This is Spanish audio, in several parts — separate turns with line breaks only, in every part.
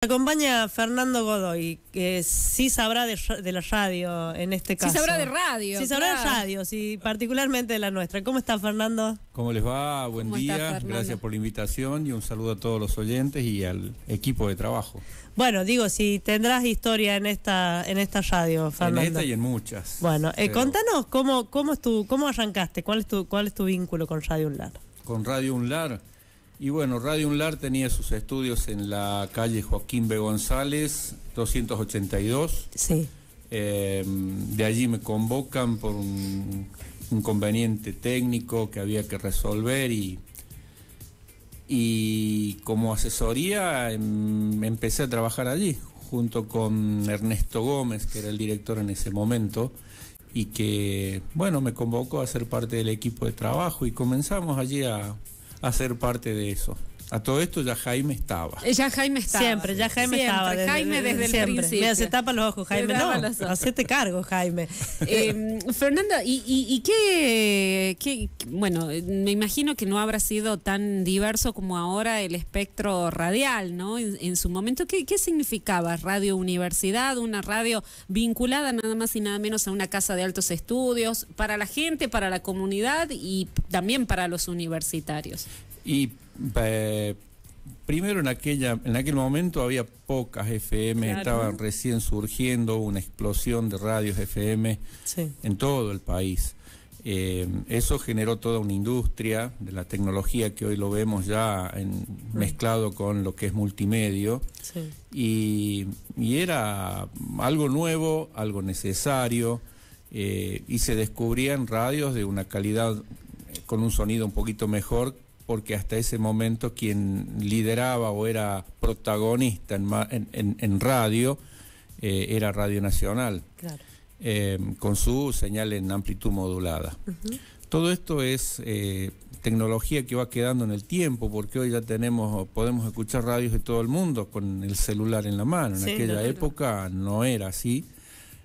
Acompaña Fernando Godoy, que sí sabrá de, la radio en este caso. Sí sabrá de radio. Sí sabrá de radio, sí, particularmente de la nuestra. ¿Cómo está Fernando?
¿Cómo les va? Buen día. Gracias por la invitación y un saludo a todos los oyentes y al equipo de trabajo.
Bueno, digo, si tendrás historia en esta en esta radio, Fernando. En esta y en
muchas. Bueno, eh,
contanos cómo cómo es tu, cómo arrancaste, cuál es tu cuál es tu vínculo con Radio Unlar.
Con Radio Unlar y bueno, Radio Unlar tenía sus estudios en la calle Joaquín B. González, 282. Sí. Em, de allí me convocan por un inconveniente técnico que había que resolver y, y como asesoría em, empecé a trabajar allí junto con Ernesto Gómez, que era el director en ese momento, y que, bueno, me convocó a ser parte del equipo de trabajo y comenzamos allí a, Hacer parte de eso. A todo esto ya Jaime estaba.
Eh, ya Jaime estaba. Siempre, ya Jaime estaba. Jaime desde el principio. se tapa los ojos, Jaime. No, hacete cargo, Jaime. Eh, Fernanda, ¿y, qué, Bueno, me imagino que no habrá sido tan diverso como ahora el espectro radial, ¿no? En, su momento, ¿qué, ¿qué, significaba Radio Universidad? Una radio vinculada nada más y nada menos a una casa de altos estudios, para la gente, para la comunidad y también para los universitarios.
Y eh, primero en aquella en aquel momento había pocas FM, estaban recién surgiendo una explosión de radios FM en todo el país. Eh, eso generó toda una industria de la tecnología que hoy lo vemos ya en, mm. mezclado con lo que es multimedio. Y, era algo nuevo, algo necesario, eh, y se descubrían radios de una calidad con un sonido un poquito mejor porque hasta ese momento quien lideraba o era protagonista en, radio eh, era Radio Nacional, em, con su señal en amplitud modulada. Todo esto es eh, tecnología que va quedando en el tiempo, porque hoy ya tenemos, podemos escuchar radios de todo el mundo con el celular en la mano. En aquella época no era así,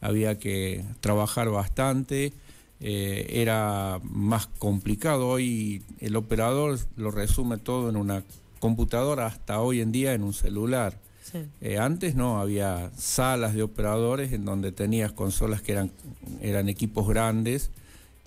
había que trabajar bastante. Eh, era más complicado. Hoy el operador lo resume todo en una computadora, hasta hoy en día en un celular. Eh, antes no, había salas de operadores en donde tenías consolas que eran, eran equipos grandes,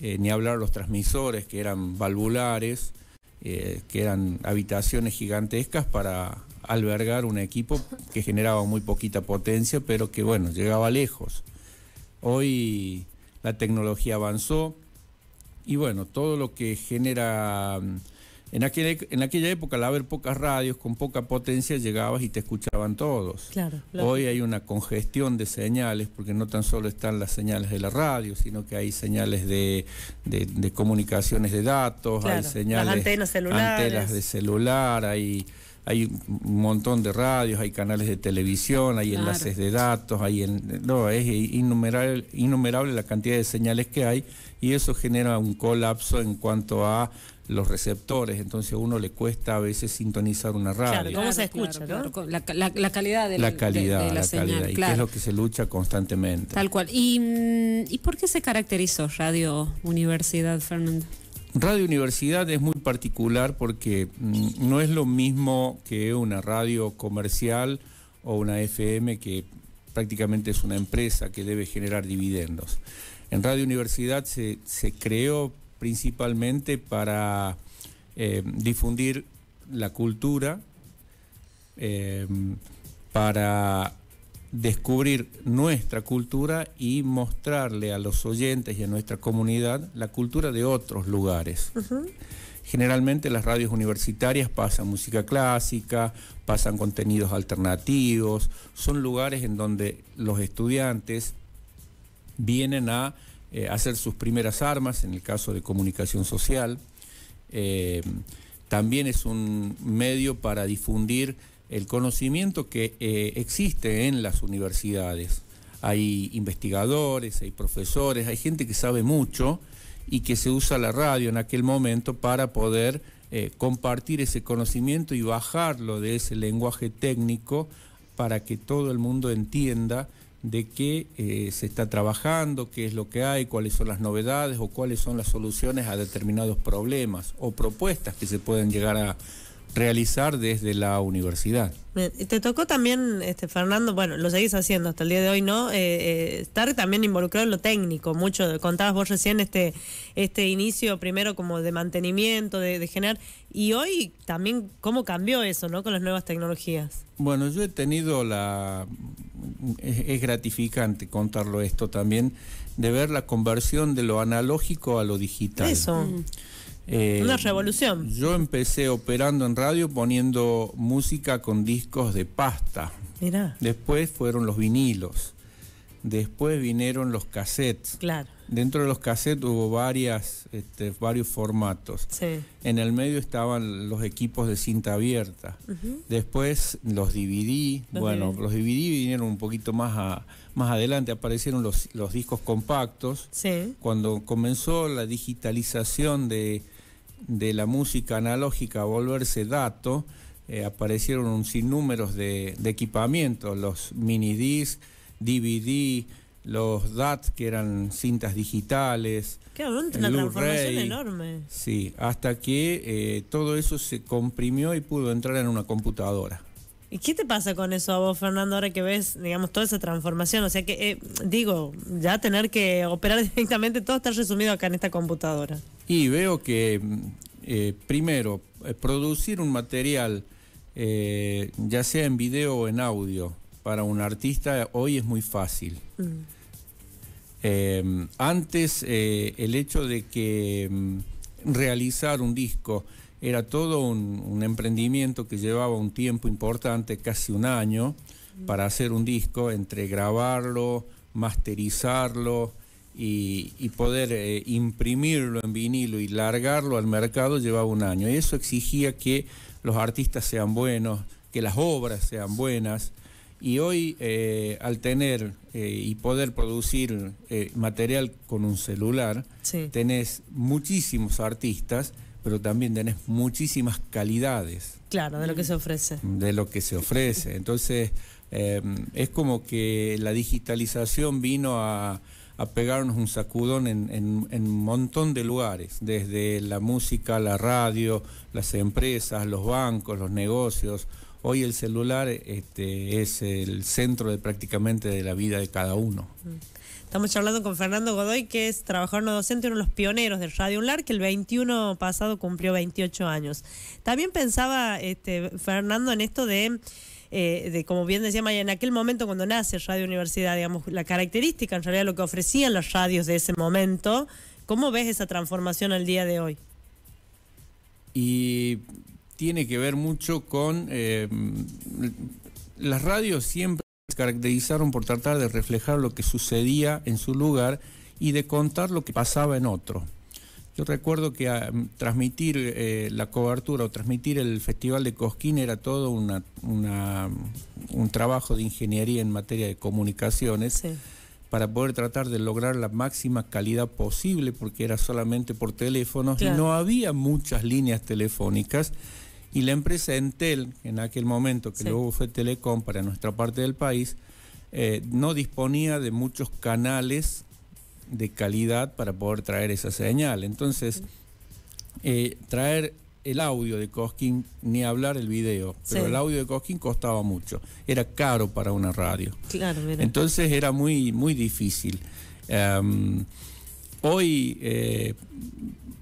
eh, ni hablar los transmisores que eran valvulares, que eran habitaciones gigantescas para albergar un equipo que generaba muy poquita potencia, pero que bueno, llegaba lejos. Hoy la tecnología avanzó y bueno, todo lo que genera... Mm, en aquella, en aquella época, al haber pocas radios con poca potencia, llegabas y te escuchaban todos. Hoy hay una congestión de señales, porque no tan solo están las señales de la radio, sino que hay señales de, comunicaciones de datos, hay señales. de
Antenas de
celular, hay hay un montón de radios, hay canales de televisión, hay enlaces de datos, hay no, es innumerable, innumerable la cantidad de señales que hay y eso genera un colapso en cuanto a los receptores, entonces a uno le cuesta a veces sintonizar una radio. Claro, cómo se escucha,
la, calidad de la, calidad, de, la, señal, y que es lo
que se lucha constantemente.
Tal cual. ¿Y, mm, y por qué se caracterizó Radio Universidad, Fernando?
Radio Universidad es muy particular porque mm, no es lo mismo que una radio comercial o una FM que prácticamente es una empresa que debe generar dividendos. En Radio Universidad se, creó principalmente para eh, difundir la cultura, eh, para descubrir nuestra cultura y mostrarle a los oyentes y a nuestra comunidad la cultura de otros lugares. Generalmente las radios universitarias pasan música clásica, pasan contenidos alternativos, son lugares en donde los estudiantes vienen a eh, hacer sus primeras armas, en el caso de comunicación social. Eh, también es un medio para difundir el conocimiento que eh, existe en las universidades. Hay investigadores, hay profesores, hay gente que sabe mucho y que se usa la radio en aquel momento para poder eh, compartir ese conocimiento y bajarlo de ese lenguaje técnico para que todo el mundo entienda de qué eh, se está trabajando, qué es lo que hay, cuáles son las novedades o cuáles son las soluciones a determinados problemas o propuestas que se pueden llegar a, realizar desde la universidad.
Te tocó también, este, Fernando, bueno, lo seguís haciendo hasta el día de hoy, ¿no? Eh, eh, estar también involucrado en lo técnico, mucho, contabas vos recién este, este inicio primero como de mantenimiento, de, generar, y hoy también cómo cambió eso, ¿no? Con las nuevas tecnologías.
Bueno, yo he tenido la... Es, gratificante contarlo esto también, de ver la conversión de lo analógico a lo digital. Eso. Mm. Eh, Una revolución. Yo empecé operando en radio poniendo música con discos de pasta. Después fueron los vinilos. Después vinieron los cassettes. Claro. Dentro de los cassettes hubo varias, este, varios formatos. Sí. En el medio estaban los equipos de cinta abierta. Después los DVD. bueno, los DVD vinieron un poquito más, más adelante. Aparecieron los, los discos compactos. Sí. Cuando comenzó la digitalización de, de la música analógica a volverse dato, eh, aparecieron un sinnúmero de, de equipamientos, los mini disc, DVD, los DAT, que eran cintas digitales.
Claro, una transformación enorme.
Sí, hasta que eh, todo eso se comprimió y pudo entrar en una computadora.
¿Y qué te pasa con eso a vos, Fernando, ahora que ves, digamos, toda esa transformación? O sea que, eh, digo, ya tener que operar directamente, todo está resumido acá en esta computadora.
Y veo que, mm, eh, primero, eh, producir un material, eh, ya sea en video o en audio, para un artista hoy es muy fácil. Mm. Em, antes, el hecho de que mm, realizar un disco era todo un, emprendimiento que llevaba un tiempo importante, casi un año, para hacer un disco, entre grabarlo, masterizarlo, y, poder eh, imprimirlo en vinilo y largarlo al mercado llevaba un año. Y eso exigía que los artistas sean buenos, que las obras sean buenas. Y hoy, eh, al tener eh, y poder producir material con un celular, tenés muchísimos artistas, pero también tenés muchísimas calidades.
Claro, de lo que se ofrece.
De lo que se ofrece. Entonces, es como que la digitalización vino a, a pegarnos un sacudón en, en, un montón de lugares, desde la música, la radio, las empresas, los bancos, los negocios. Hoy el celular este, es el centro de prácticamente de la vida de cada uno. Mm. Estamos charlando con Fernando Godoy,
que es trabajador no docente, uno de los pioneros de Radio UNLAR, que el 21 pasado cumplió 28 años. También pensaba, este, Fernando, en esto de, eh, como bien decía Maya, en aquel momento cuando nace Radio Universidad, digamos, la característica, en realidad, lo que ofrecían las radios de ese momento. ¿Cómo ves esa transformación al día de hoy?
Y tiene que ver mucho con... Eh, las radios siempre caracterizaron por tratar de reflejar lo que sucedía en su lugar y de contar lo que pasaba en otro. Yo recuerdo que ah, transmitir eh, la cobertura o transmitir el Festival de Cosquín era todo una, un trabajo de ingeniería en materia de comunicaciones para poder tratar de lograr la máxima calidad posible porque era solamente por teléfono y no había muchas líneas telefónicas y la empresa Entel, en aquel momento que luego fue Telecom para nuestra parte del país, eh, no disponía de muchos canales de calidad para poder traer esa señal. Entonces, eh, traer el audio de Cosquín, ni hablar el video, pero el audio de Cosquín costaba mucho, era caro para una radio. Entonces era muy, muy difícil. Em, hoy, eh,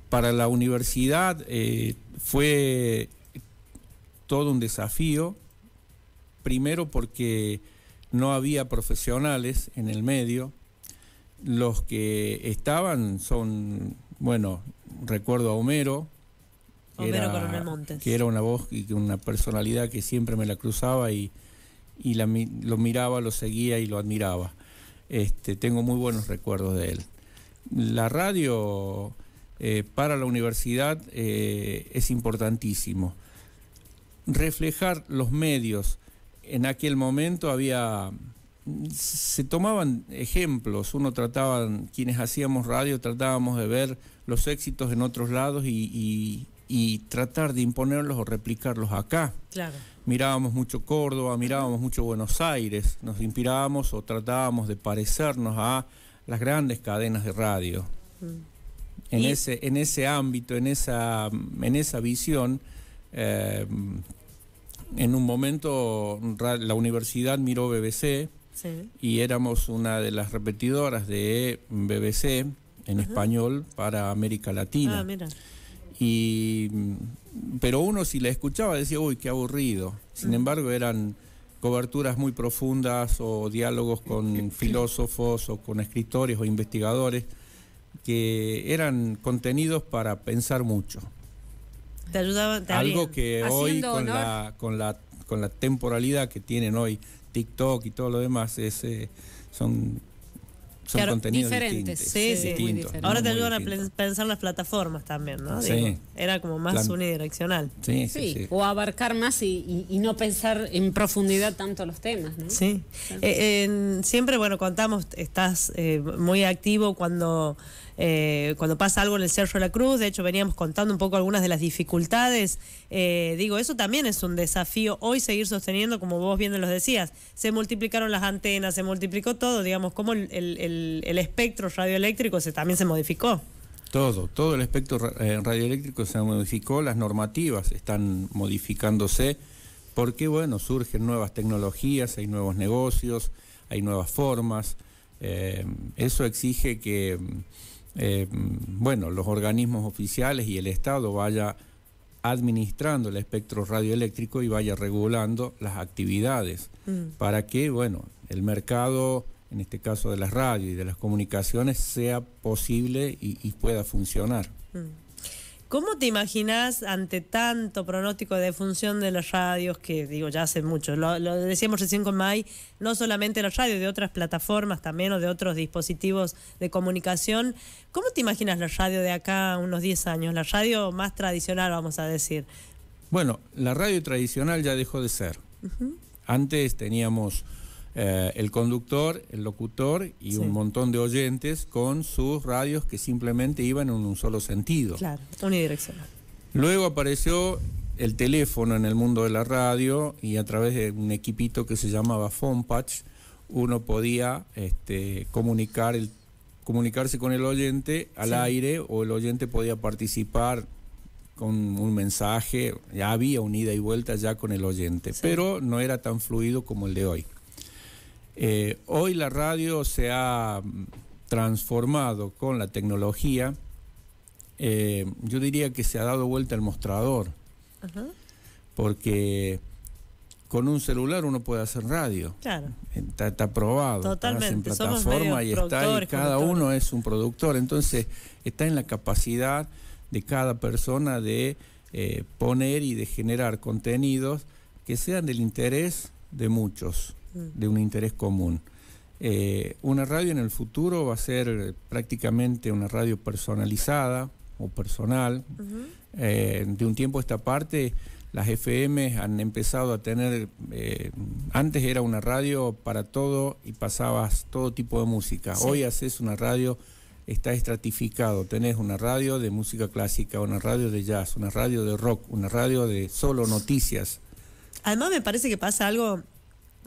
para la universidad, fue todo un desafío, primero porque no había profesionales en el medio, los que estaban son, bueno, recuerdo a Homero, que, era, una voz y una personalidad que siempre me la cruzaba y, lo miraba, lo seguía y lo admiraba. Este, tengo muy buenos recuerdos de él. La radio eh, para la universidad eh, es importantísimo reflejar los medios. En aquel momento había se tomaban ejemplos, uno trataba, quienes hacíamos radio, tratábamos de ver los éxitos en otros lados y, y, tratar de imponerlos o replicarlos acá. Mirábamos mucho Córdoba, mirábamos mucho Buenos Aires, nos inspirábamos o tratábamos de parecernos a las grandes cadenas de radio. Mm. En, ese, en ese ámbito, en esa, en esa visión, eh, en un momento la universidad miró BBC y éramos una de las repetidoras de BBC en español para América Latina.
Ah,
pero uno si la escuchaba decía, uy, qué aburrido. Sin mm. embargo, eran coberturas muy profundas o diálogos con filósofos o con escritores o investigadores que eran contenidos para pensar mucho.
Algo que hoy, con la,
con, la, con la temporalidad que tienen hoy TikTok y todo lo demás, es, eh, son son contenidos diferentes. Ahora te ayudan a
pensar las plataformas también, ¿no? era como más unidireccional. Sí, sí, O abarcar más y, no pensar en profundidad tanto los temas, ¿no? Sí. Eh, siempre, bueno, contamos, estás eh, muy activo cuando eh, cuando pasa algo en el Cerro de la Cruz, de hecho veníamos contando un poco algunas de las dificultades, eh, digo, eso también es un desafío hoy seguir sosteniendo, como vos bien los decías, se multiplicaron las antenas, se multiplicó todo, digamos, como el, espectro radioeléctrico se, también se modificó.
Todo, todo el espectro eh, radioeléctrico se modificó, las normativas están modificándose, porque bueno, surgen nuevas tecnologías, hay nuevos negocios, hay nuevas formas. eso exige que eh, bueno, los organismos oficiales y el Estado vaya administrando el espectro radioeléctrico y vaya regulando las actividades mm. para que, bueno, el mercado, en este caso de las radios y de las comunicaciones, sea posible y, pueda funcionar.
Mm. ¿Cómo te imaginas ante tanto pronóstico de función de las radios, que digo ya hace mucho, lo, decíamos recién con May, no solamente las radios, de otras plataformas también o de otros dispositivos de comunicación, ¿cómo te imaginas la radio de acá unos 10 años, la radio más tradicional vamos a decir?
Bueno, la radio tradicional ya dejó de ser. Antes teníamos eh, el conductor, el locutor y un montón de oyentes con sus radios que simplemente iban en un solo sentido.
Claro, unidireccional.
Luego apareció el teléfono en el mundo de la radio y a través de un equipito que se llamaba PhonePatch uno podía este, comunicar el, comunicarse con el oyente al aire o el oyente podía participar con un mensaje, ya había unida y vuelta ya con el oyente, pero no era tan fluido como el de hoy. Eh, hoy la radio se ha transformado con la tecnología. Eh, yo diría que se ha dado vuelta el mostrador. Porque con un celular uno puede hacer radio. Claro. Está, probado. Totalmente. en plataforma y está cada uno es un productor. Entonces, está en la capacidad de cada persona de eh, poner y de generar contenidos que sean del interés de muchos de un interés común. Eh, una radio en el futuro va a ser eh, prácticamente una radio personalizada o personal. Eh, de un tiempo a esta parte, las FM han empezado a tener, antes era una radio para todo y pasabas todo tipo de música. Hoy haces una radio, está estratificado, tenés una radio de música clásica, una radio de jazz, una radio de rock, una radio de solo noticias.
Además me parece que pasa algo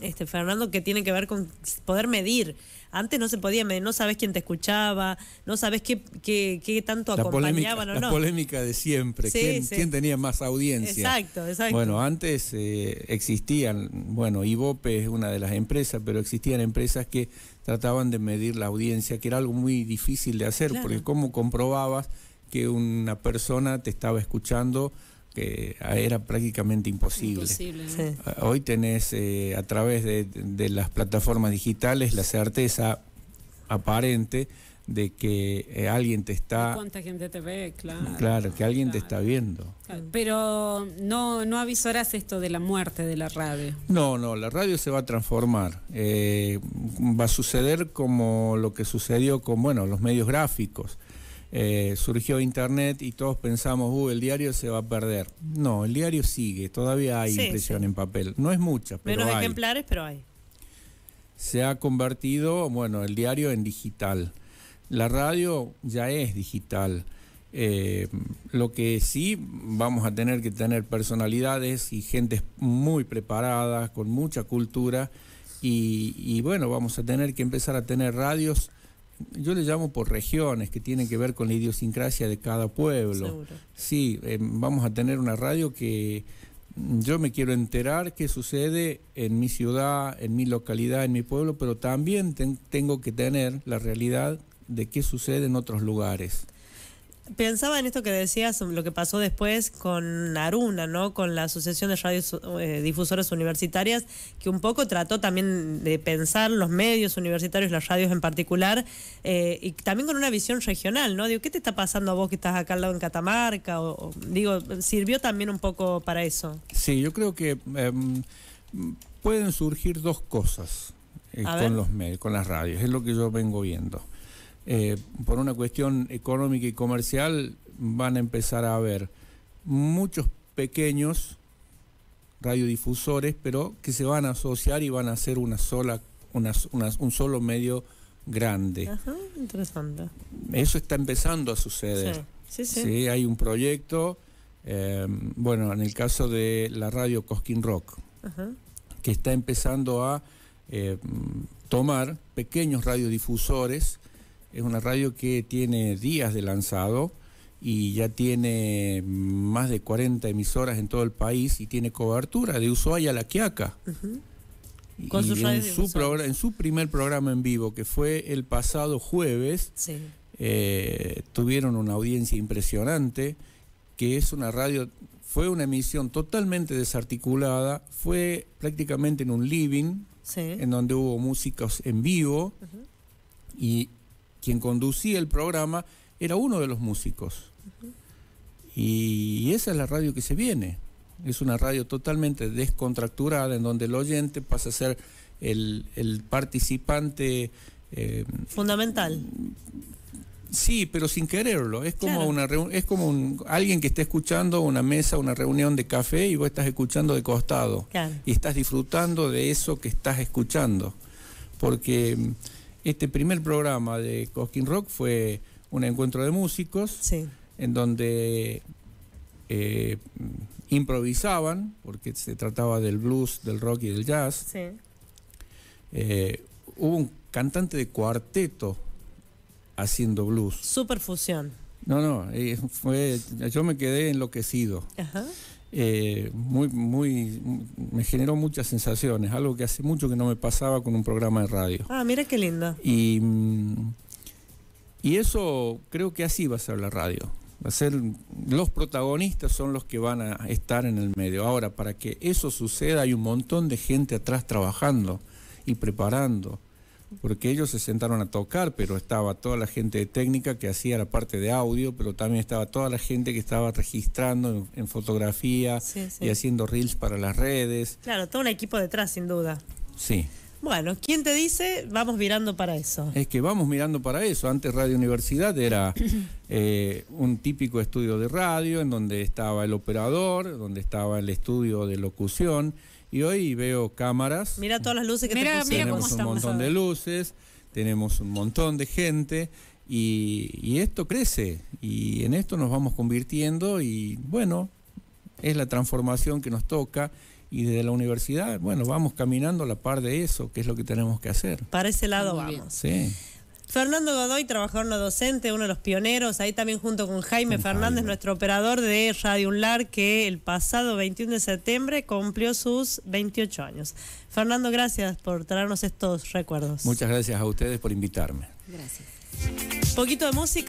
este, Fernando, que tiene que ver con poder medir. Antes no se podía medir, no sabes quién te escuchaba, no sabes qué, tanto acompañaban o no. La polémica
de siempre, ¿Quién, tenía más audiencia? Exacto, exacto. Bueno, antes eh, existían, bueno, Ibope es una de las empresas, pero existían empresas que trataban de medir la audiencia, que era algo muy difícil de hacer, porque cómo comprobabas que una persona te estaba escuchando era prácticamente imposible. Ah, hoy tenés eh, a través de, las plataformas digitales la certeza aparente de que eh, alguien te está... ¿Cuánta
gente te ve? Claro. Claro,
que alguien te está viendo.
Pero no, no esto de la muerte de la radio.
No, no, la radio se va a transformar. Eh, va a suceder como lo que sucedió con, bueno, los medios gráficos eh, surgió Internet y todos pensamos, uh, el diario se va a perder. No, el diario sigue, todavía hay impresión en papel. No es mucha, pero Menos hay.
ejemplares, pero hay.
Se ha convertido, bueno, el diario en digital. La radio ya es digital. Eh, lo que sí vamos a tener que tener personalidades y gente muy preparadas, con mucha cultura, y, bueno, vamos a tener que empezar a tener radios yo le llamo por regiones que tienen que ver con la idiosincrasia de cada pueblo. Sí, eh, vamos a tener una radio que yo me quiero enterar qué sucede en mi ciudad, en mi localidad, en mi pueblo, pero también tengo que tener la realidad de qué sucede en otros lugares pensaba en esto que decías, lo que pasó después con
Aruna, ¿no? Con la Asociación de Radios eh, Difusoras Universitarias, que un poco trató también de pensar los medios universitarios, las radios en particular, eh, y también con una visión regional, ¿no? Digo, ¿qué te está pasando a vos que estás acá al lado en Catamarca? O, digo, ¿sirvió también un poco para eso?
Sí, yo creo que em, pueden surgir dos cosas eh, con los medios, con las radios, es lo que yo vengo viendo. Eh, por una cuestión económica y comercial, van a empezar a haber muchos pequeños radiodifusores, pero que se van a asociar y van a hacer una sola, un solo medio grande.
interesante. Eso
está empezando a suceder. Sí, sí, hay un proyecto, em, bueno, en el caso de la radio Cosquín Rock, que está empezando a em, tomar pequeños radiodifusores es una radio que tiene días de lanzado y ya tiene más de 40 emisoras en todo el país y tiene cobertura de Ushuaia a La Quiaca. y en, su primer programa en vivo, que fue el pasado jueves, eh, tuvieron una audiencia impresionante, que es una radio, fue una emisión totalmente desarticulada, fue prácticamente en un living, en donde hubo músicos en vivo. Y quien conducía el programa era uno de los músicos. Y esa es la radio que se viene. Es una radio totalmente descontracturada en donde el oyente pasa a ser el, participante. Eh, Fundamental. Sí, pero sin quererlo. Es como una es como un, alguien que está escuchando una mesa, una reunión de café y vos estás escuchando de costado y estás disfrutando de eso que estás escuchando, porque este primer programa de Cosquín Rock fue un encuentro de músicos en donde eh, improvisaban, porque se trataba del blues, del rock y del jazz. Eh, hubo un cantante de cuarteto haciendo blues.
Superfusión.
No, no, eh, fue, yo me quedé enloquecido. Ajá eh, muy, muy, me generó muchas sensaciones, algo que hace mucho que no me pasaba con un programa de radio.
Ah, mira qué lindo.
Y, mm, y eso creo que así va a ser la radio. Va a ser, los protagonistas son los que van a estar en el medio. Ahora, para que eso suceda hay un montón de gente atrás trabajando y preparando porque ellos se sentaron a tocar, pero estaba toda la gente de técnica que hacía la parte de audio, pero también estaba toda la gente que estaba registrando en, fotografía y haciendo reels para las redes.
Claro, todo un equipo detrás, sin duda. Sí. Bueno, ¿quién te dice? Vamos mirando para eso.
Es que vamos mirando para eso. Antes Radio Universidad era eh, un típico estudio de radio en donde estaba el operador, donde estaba el estudio de locución y hoy veo cámaras.
Mira todas las luces que Tenemos un montón de
luces, tenemos un montón de gente y, y esto crece y en esto nos vamos convirtiendo y bueno, es la transformación que nos toca y desde la universidad, bueno, vamos caminando a la par de eso, que es lo que tenemos que hacer.
Para ese lado vamos. Sí. Fernando Godoy, trabajador no docente, uno de los pioneros, ahí también junto con Jaime Fernández, nuestro operador de Radio Unlar, que el pasado 21 de septiembre cumplió sus 28 años. Fernando, gracias por traernos estos recuerdos.
Muchas gracias a ustedes por invitarme.
Gracias. poquito de música.